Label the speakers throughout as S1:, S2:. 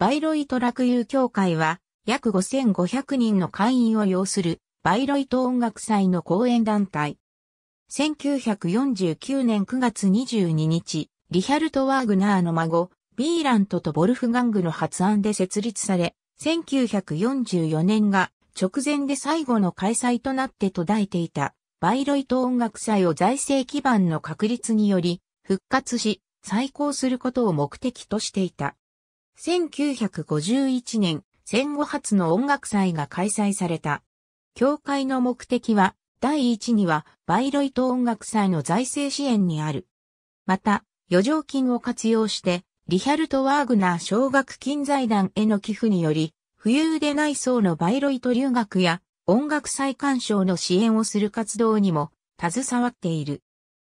S1: バイロイト楽友協会は、約5500人の会員を要する、バイロイト音楽祭の講演団体。1949年9月22日、リヒャルト・ワーグナーの孫、ビーラントとボルフガングの発案で設立され、1944年が直前で最後の開催となって途絶えていた、バイロイト音楽祭を財政基盤の確立により、復活し、再興することを目的としていた。1951年、戦後初の音楽祭が開催された。協会の目的は、第一には、バイロイト音楽祭の財政支援にある。また、余剰金を活用して、リヒャルト・ワーグナー奨学金財団への寄付により、富裕でない層のバイロイト留学や音楽祭鑑賞の支援をする活動にも携わっている。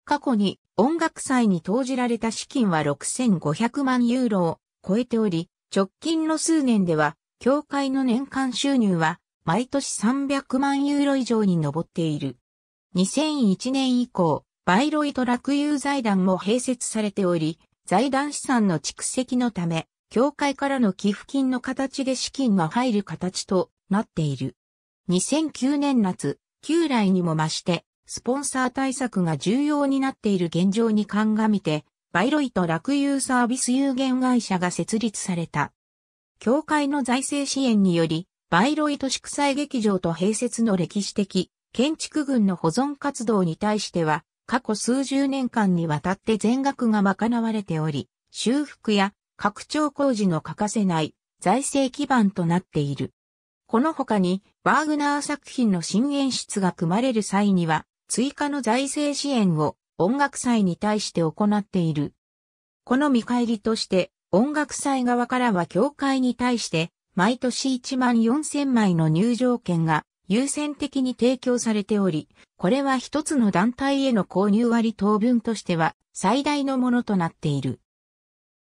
S1: 過去に音楽祭に投じられた資金は6500万ユーロを超えており、直近の数年では、協会の年間収入は、毎年300万ユーロ以上に上っている。2001年以降、バイロイト落遊財団も併設されており、財団資産の蓄積のため、協会からの寄付金の形で資金が入る形となっている。2009年夏、旧来にも増して、スポンサー対策が重要になっている現状に鑑みて、バイロイト落遊サービス有限会社が設立された。協会の財政支援により、バイロイト祝祭劇場と併設の歴史的建築群の保存活動に対しては、過去数十年間にわたって全額が賄われており、修復や拡張工事の欠かせない財政基盤となっている。この他に、ワーグナー作品の新演出が組まれる際には、追加の財政支援を音楽祭に対して行っている。この見返りとして、音楽祭側からは協会に対して、毎年1万4000枚の入場券が優先的に提供されており、これは一つの団体への購入割当分としては最大のものとなっている。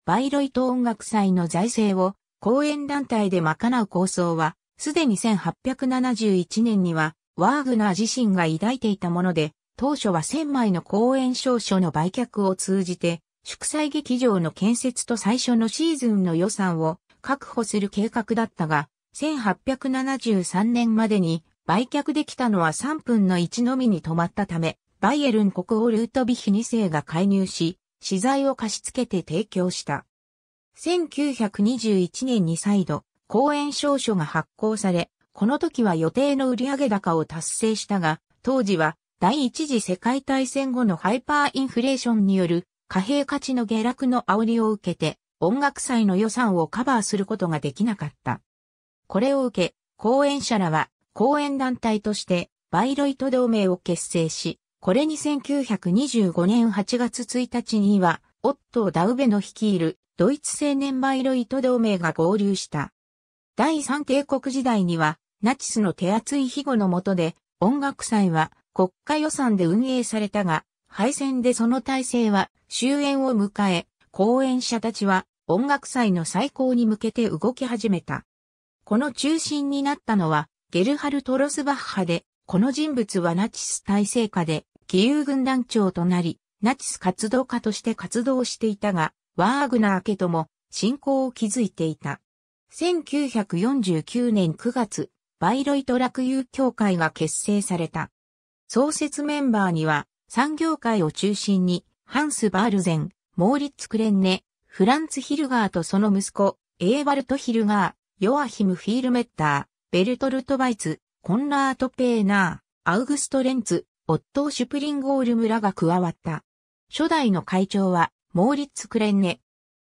S1: バイロイト音楽祭の財政を公演団体で賄う構想は、すでに1871年にはワーグナー自身が抱いていたもので、当初は1000枚の公演証書の売却を通じて、祝祭劇場の建設と最初のシーズンの予算を確保する計画だったが、1873年までに売却できたのは3分の1のみに止まったため、バイエルン国王ルートビヒ2世が介入し、資材を貸し付けて提供した。1921年に再度、公演証書が発行され、この時は予定の売上高を達成したが、当時は第一次世界大戦後のハイパーインフレーションによる貨幣価値の下落の煽りを受けて音楽祭の予算をカバーすることができなかった。これを受け、講演者らは講演団体としてバイロイト同盟を結成し、これに1925年8月1日には、オットー・ダウベの率いるドイツ青年バイロイト同盟が合流した。第三帝国時代には、ナチスの手厚い庇護の下で、音楽祭は国家予算で運営されたが、敗戦でその体制は終焉を迎え、講演者たちは音楽祭の再興に向けて動き始めた。この中心になったのは、ゲルハルト・ロスバッハで、この人物はナチス体制下で、義勇軍団長となり、ナチス活動家として活動していたが、ワーグナー家とも、信仰を築いていた。1949年9月、バイロイト落友協会が結成された。創設メンバーには、産業界を中心に、ハンス・バールゼン、モーリッツ・クレンネ、フランツ・ヒルガーとその息子、エーバルト・ヒルガー、ヨアヒム・フィールメッター、ベルトルト・バイツ、コンラート・ペーナー、アウグスト・レンツ、オットー・シュプリンゴール村が加わった。初代の会長は、モーリッツ・クレンネ。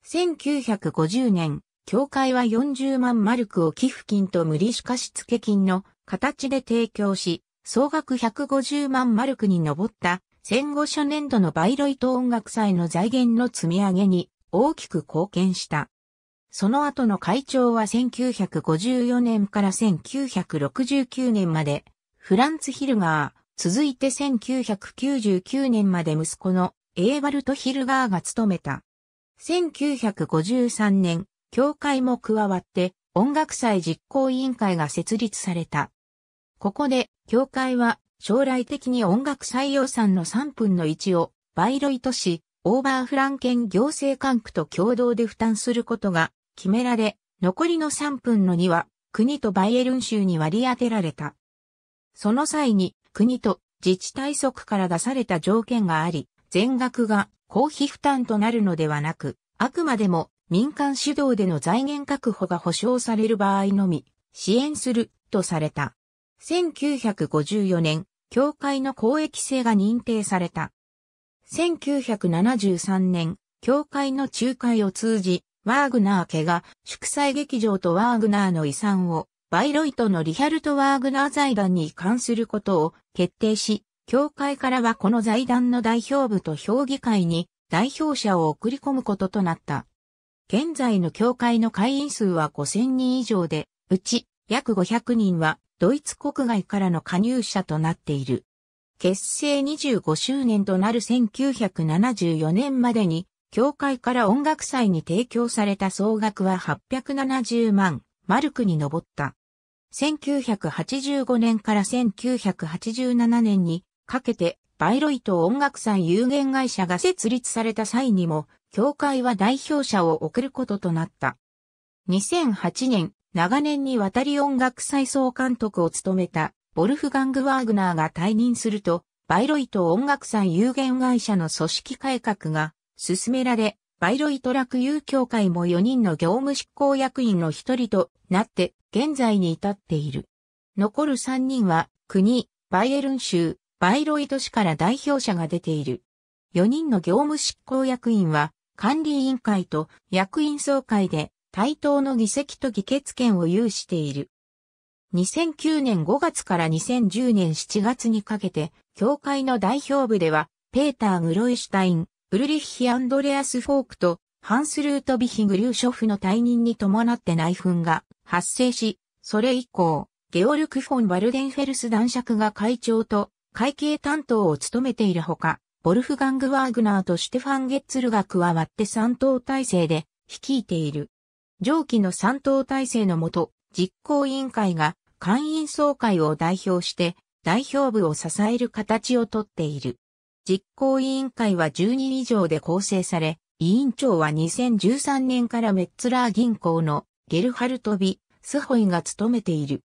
S1: 1950年、協会は40万マルクを寄付金と無利子貸付金の形で提供し、総額150万マルクに上った戦後初年度のバイロイト音楽祭の財源の積み上げに大きく貢献した。その後の会長は1954年から1969年まで、フランツ・ヒルガー、続いて1999年まで息子のエーバルト・ヒルガーが務めた。1953年、協会も加わって音楽祭実行委員会が設立された。ここで、協会は将来的に音楽採用産の3分の1をバイロイト市、オーバーフランケン行政管区と共同で負担することが決められ、残りの3分の2は国とバイエルン州に割り当てられた。その際に国と自治体則から出された条件があり、全額が公費負担となるのではなく、あくまでも民間主導での財源確保が保障される場合のみ、支援する、とされた。1954年、教会の公益性が認定された。1973年、教会の仲介を通じ、ワーグナー家が祝祭劇場とワーグナーの遺産をバイロイトのリヒャルト・ワーグナー財団に移管することを決定し、教会からはこの財団の代表部と評議会に代表者を送り込むこととなった。現在の教会の会員数は5000人以上で、うち約500人はドイツ国外からの加入者となっている。結成25周年となる1974年までに、教会から音楽祭に提供された総額は870万マルクに上った。1985年から1987年にかけてバイロイト音楽祭有限会社が設立された際にも協会は代表者を送ることとなった。2008年、長年にわたり音楽再創監督を務めた、ボルフガング・ワーグナーが退任すると、バイロイト音楽祭有限会社の組織改革が進められ、バイロイト楽友協会も4人の業務執行役員の一人となって、現在に至っている。残る3人は、国、バイエルン州、バイロイト市から代表者が出ている。4人の業務執行役員は、管理委員会と役員総会で対等の議席と議決権を有している。2009年5月から2010年7月にかけて、協会の代表部では、ペーター・グロイシュタイン、ウルリッヒ・アンドレアス・フォークと、ハンスルート・ビヒ・グリューショフの退任に伴って内紛が発生し、それ以降、ゲオルク・フォン・バルデンフェルス男爵が会長と会計担当を務めているほか、ボルフガング・ワーグナーとシュテファン・ゲッツルが加わって三等体制で率いている。上記の三等体制のもと、実行委員会が会員総会を代表して代表部を支える形をとっている。実行委員会は10人以上で構成され、委員長は2013年からメッツラー銀行のゲルハルトビ・スホイが務めている。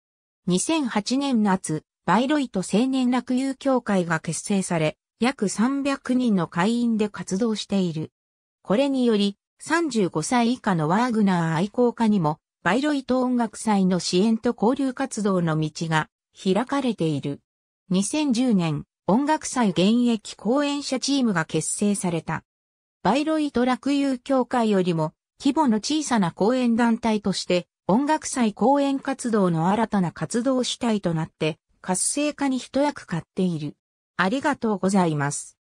S1: 2008年夏、バイロイト青年落友協会が結成され、約300人の会員で活動している。これにより、35歳以下のワーグナー愛好家にも、バイロイト音楽祭の支援と交流活動の道が開かれている。2010年、音楽祭現役講演者チームが結成された。バイロイト楽友協会よりも規模の小さな講演団体として音楽祭講演活動の新たな活動主体となって活性化に一役買っている。ありがとうございます。